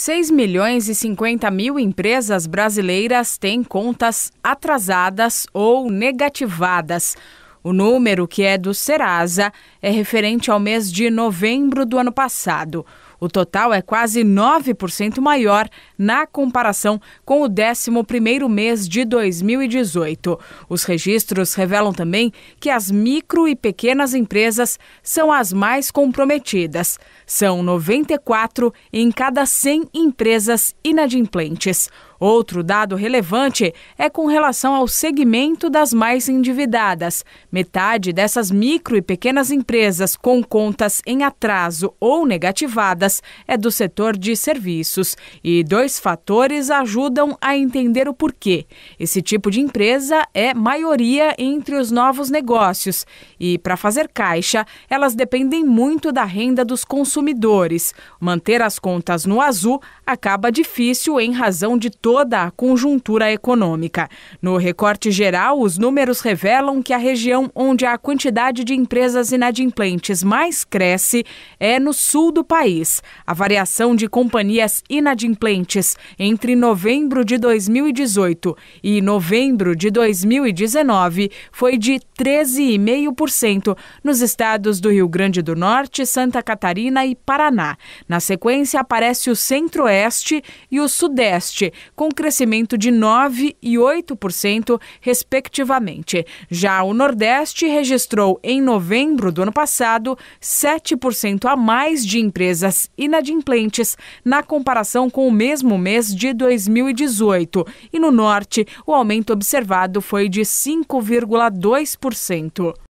6 milhões e 50 mil empresas brasileiras têm contas atrasadas ou negativadas. O número, que é do Serasa, é referente ao mês de novembro do ano passado. O total é quase 9% maior na comparação com o 11º mês de 2018. Os registros revelam também que as micro e pequenas empresas são as mais comprometidas. São 94 em cada 100 empresas inadimplentes. Outro dado relevante é com relação ao segmento das mais endividadas. Metade dessas micro e pequenas empresas com contas em atraso ou negativadas é do setor de serviços e dois fatores ajudam a entender o porquê. Esse tipo de empresa é maioria entre os novos negócios e, para fazer caixa, elas dependem muito da renda dos consumidores. Manter as contas no azul acaba difícil em razão de toda a conjuntura econômica. No recorte geral, os números revelam que a região onde a quantidade de empresas inadimplentes mais cresce é no sul do país. A variação de companhias inadimplentes entre novembro de 2018 e novembro de 2019 foi de 13,5% nos estados do Rio Grande do Norte, Santa Catarina e Paraná. Na sequência aparece o Centro-Oeste e o Sudeste, com crescimento de 9 e 8% respectivamente. Já o Nordeste registrou em novembro do ano passado 7% a mais de empresas inadimplentes na comparação com o mesmo mês de 2018. E no norte, o aumento observado foi de 5,2%.